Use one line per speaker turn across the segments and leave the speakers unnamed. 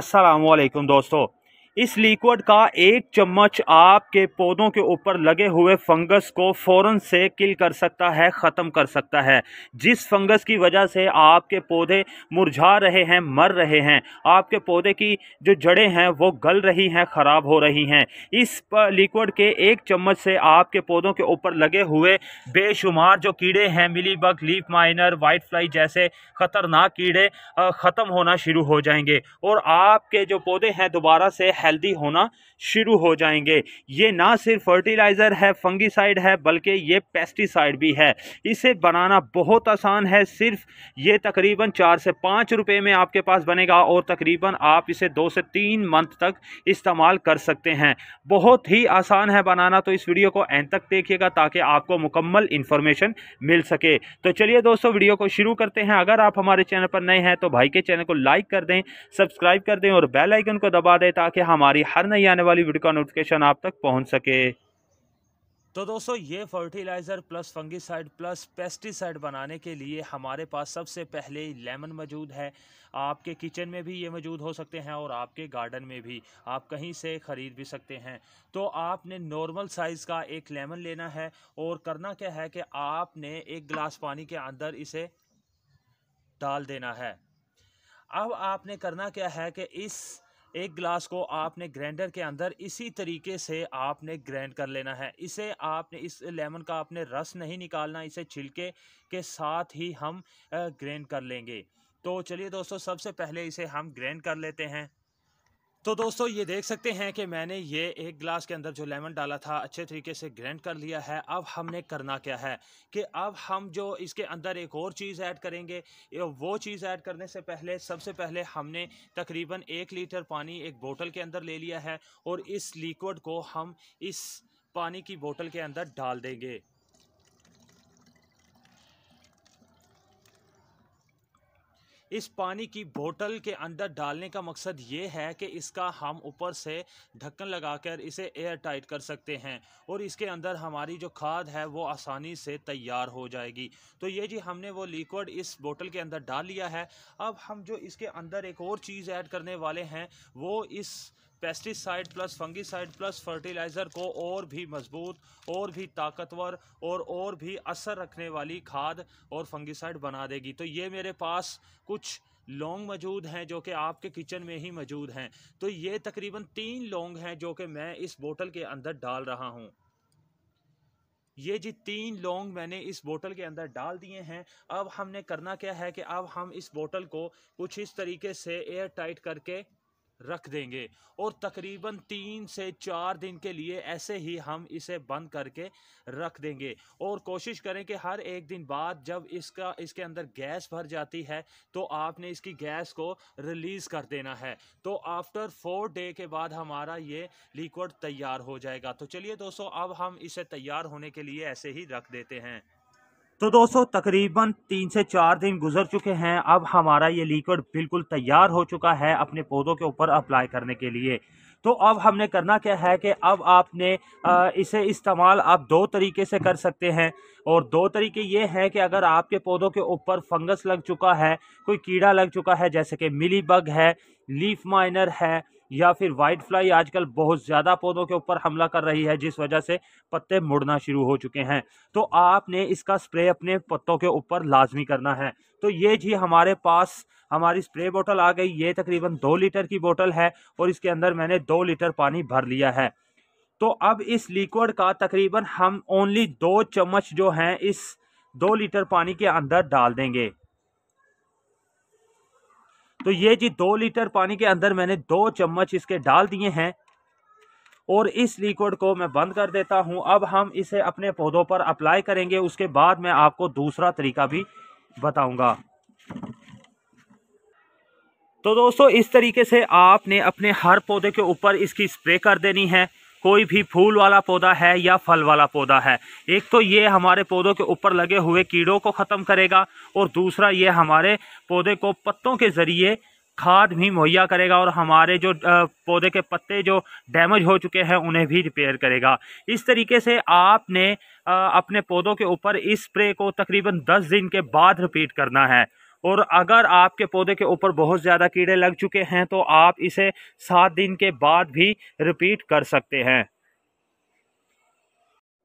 असलकुम दोस्तों इस लिक्विड का एक चम्मच आपके पौधों के ऊपर लगे हुए फंगस को फ़ौरन से किल कर सकता है ख़त्म कर सकता है जिस फंगस की वजह से आपके पौधे मुरझा रहे हैं मर रहे हैं आपके पौधे की जो जड़ें हैं वो गल रही हैं ख़राब हो रही हैं इस लिक्विड के एक चम्मच से आपके पौधों के ऊपर लगे हुए बेशुमार जो कीड़े हैं mealy bug leaf miner whitefly जैसे ख़तरनाक कीड़े ख़त्म होना शुरू हो जाएंगे और आपके जो पौधे हैं दोबारा से हेल्दी होना शुरू हो जाएंगे ये ना सिर्फ फर्टिलाइज़र है फंगिसाइड है बल्कि ये पेस्टिसाइड भी है इसे बनाना बहुत आसान है सिर्फ ये तकरीबन चार से पाँच रुपये में आपके पास बनेगा और तकरीबन आप इसे दो से तीन मंथ तक इस्तेमाल कर सकते हैं बहुत ही आसान है बनाना तो इस वीडियो को एंड तक देखिएगा ताकि आपको मुकम्मल इन्फॉर्मेशन मिल सके तो चलिए दोस्तों वीडियो को शुरू करते हैं अगर आप हमारे चैनल पर नए हैं तो भाई के चैनल को लाइक कर दें सब्सक्राइब कर दें और बेल आइकन को दबा दें ताकि हम हमारी हर नई आने वाली वीडियो का नोटिफिकेशन आप तक पहुंच सके तो दोस्तों ये fertiliser plus fungicide plus pesticide बनाने के लिए हमारे पास सबसे पहले लेमन मौजूद है आपके किचन में भी ये मौजूद हो सकते हैं और आपके गार्डन में भी आप कहीं से ख़रीद भी सकते हैं तो आपने नॉर्मल साइज़ का एक लेमन लेना है और करना क्या है कि आपने एक गिलास पानी के अंदर इसे डाल देना है अब आपने करना क्या है कि इस एक गिलास को आपने ग्राइंडर के अंदर इसी तरीके से आपने ग्राइंड कर लेना है इसे आपने इस लेमन का आपने रस नहीं निकालना इसे छिलके के साथ ही हम ग्राइंड कर लेंगे तो चलिए दोस्तों सबसे पहले इसे हम ग्राइंड कर लेते हैं तो दोस्तों ये देख सकते हैं कि मैंने ये एक गिलास के अंदर जो लेमन डाला था अच्छे तरीके से ग्रैंड कर लिया है अब हमने करना क्या है कि अब हम जो इसके अंदर एक और चीज़ ऐड करेंगे वो चीज़ ऐड करने से पहले सबसे पहले हमने तकरीबन एक लीटर पानी एक बोतल के अंदर ले लिया है और इस लिक्विड को हम इस पानी की बोतल के अंदर डाल देंगे इस पानी की बोतल के अंदर डालने का मकसद ये है कि इसका हम ऊपर से ढक्कन लगाकर इसे एयर टाइट कर सकते हैं और इसके अंदर हमारी जो खाद है वो आसानी से तैयार हो जाएगी तो ये जी हमने वो लिक्विड इस बोतल के अंदर डाल लिया है अब हम जो इसके अंदर एक और चीज़ ऐड करने वाले हैं वो इस pesticide plus fungicide plus fertiliser को और भी मजबूत और भी ताकतवर और और भी असर रखने वाली खाद और फंगीसाइड बना देगी तो ये मेरे पास कुछ लौंग मौजूद हैं जो कि आपके किचन में ही मौजूद हैं तो ये तकरीबन तीन लौंग हैं जो कि मैं इस बोतल के अंदर डाल रहा हूँ ये जी तीन लौंग मैंने इस बोतल के अंदर डाल दिए हैं अब हमने करना क्या है कि अब हम इस बोतल को कुछ इस तरीके से एयर टाइट करके रख देंगे और तकरीबन तीन से चार दिन के लिए ऐसे ही हम इसे बंद करके रख देंगे और कोशिश करें कि हर एक दिन बाद जब इसका इसके अंदर गैस भर जाती है तो आपने इसकी गैस को रिलीज़ कर देना है तो आफ्टर फोर डे के बाद हमारा ये लिक्विड तैयार हो जाएगा तो चलिए दोस्तों अब हम इसे तैयार होने के लिए ऐसे ही रख देते हैं तो दोस्तों तकरीबन तीन से चार दिन गुजर चुके हैं अब हमारा ये लिक्विड बिल्कुल तैयार हो चुका है अपने पौधों के ऊपर अप्लाई करने के लिए तो अब हमने करना क्या है कि अब आपने इसे इस्तेमाल आप दो तरीके से कर सकते हैं और दो तरीके ये हैं कि अगर आपके पौधों के ऊपर फंगस लग चुका है कोई कीड़ा लग चुका है जैसे कि मिली बग है लीफ माइनर है या फिर वाइट फ्लाई आजकल बहुत ज़्यादा पौधों के ऊपर हमला कर रही है जिस वजह से पत्ते मुड़ना शुरू हो चुके हैं तो आपने इसका स्प्रे अपने पत्तों के ऊपर लाजमी करना है तो ये जी हमारे पास हमारी स्प्रे बोतल आ गई ये तकरीबन दो लीटर की बोतल है और इसके अंदर मैंने दो लीटर पानी भर लिया है तो अब इस लिक्विड का तकरीबन हम ओनली दो चम्मच जो हैं इस दो लीटर पानी के अंदर डाल देंगे तो ये जी दो लीटर पानी के अंदर मैंने दो चम्मच इसके डाल दिए हैं और इस लिक्विड को मैं बंद कर देता हूँ अब हम इसे अपने पौधों पर अप्लाई करेंगे उसके बाद मैं आपको दूसरा तरीका भी बताऊंगा तो दोस्तों इस तरीके से आपने अपने हर पौधे के ऊपर इसकी स्प्रे कर देनी है कोई भी फूल वाला पौधा है या फल वाला पौधा है एक तो ये हमारे पौधों के ऊपर लगे हुए कीड़ों को ख़त्म करेगा और दूसरा ये हमारे पौधे को पत्तों के ज़रिए खाद भी मुहैया करेगा और हमारे जो पौधे के पत्ते जो डैमेज हो चुके हैं उन्हें भी रिपेयर करेगा इस तरीके से आपने अपने पौधों के ऊपर इस स्प्रे को तकरीबन 10 दिन के बाद रिपीट करना है और अगर आपके पौधे के ऊपर बहुत ज़्यादा कीड़े लग चुके हैं तो आप इसे सात दिन के बाद भी रिपीट कर सकते हैं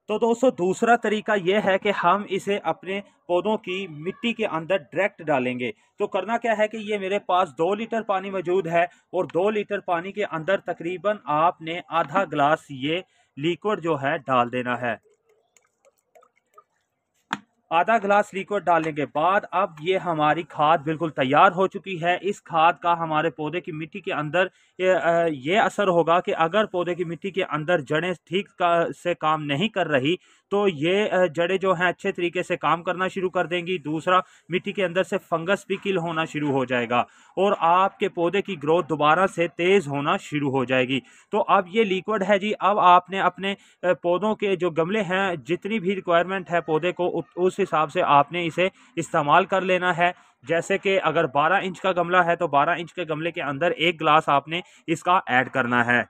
तो दोस्तों दूसरा तरीका यह है कि हम इसे अपने पौधों की मिट्टी के अंदर डायरेक्ट डालेंगे तो करना क्या है कि ये मेरे पास दो लीटर पानी मौजूद है और दो लीटर पानी के अंदर तकरीबन आपने आधा ग्लास ये लिक्विड जो है डाल देना है आधा गिलास लिक्विड डालने के बाद अब ये हमारी खाद बिल्कुल तैयार हो चुकी है इस खाद का हमारे पौधे की मिट्टी के अंदर ये असर होगा कि अगर पौधे की मिट्टी के अंदर जड़ें ठीक का, से काम नहीं कर रही तो ये जड़ें जो हैं अच्छे तरीके से काम करना शुरू कर देंगी दूसरा मिट्टी के अंदर से फंगस भी किल होना शुरू हो जाएगा और आपके पौधे की ग्रोथ दोबारा से तेज़ होना शुरू हो जाएगी तो अब ये लिक्विड है जी अब आपने अपने पौधों के जो गमले हैं जितनी भी रिक्वायरमेंट है पौधे को उस हिसाब से आपने इसे इस्तेमाल कर लेना है जैसे कि अगर 12 इंच का गमला है तो 12 इंच के गमले के अंदर एक गिलास आपने इसका ऐड करना है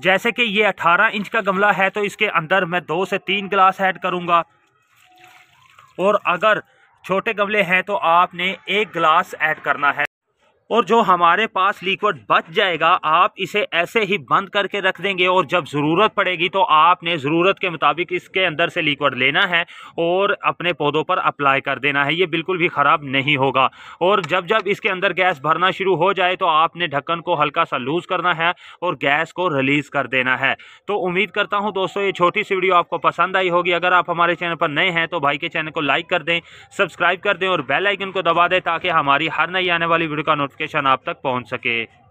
जैसे कि ये 18 इंच का गमला है तो इसके अंदर मैं दो से तीन गिलास ऐड करूंगा और अगर छोटे गमले हैं तो आपने एक गिलास ऐड करना है और जो हमारे पास लिक्विड बच जाएगा आप इसे ऐसे ही बंद करके रख देंगे और जब ज़रूरत पड़ेगी तो आपने ज़रूरत के मुताबिक इसके अंदर से लिक्विड लेना है और अपने पौधों पर अप्लाई कर देना है ये बिल्कुल भी ख़राब नहीं होगा और जब जब इसके अंदर गैस भरना शुरू हो जाए तो आपने ढक्कन को हल्का सा लूज़ करना है और गैस को रिलीज़ कर देना है तो उम्मीद करता हूँ दोस्तों ये छोटी सी वीडियो आपको पसंद आई होगी अगर आप हमारे चैनल पर नए हैं तो भाई के चैनल को लाइक कर दें सब्सक्राइब कर दें और बेलाइकन को दबा दें ताकि हमारी हर नई आने वाली वीडियो का नोटिफिकेशन नोटिफिकेशन आप तक पहुंच सके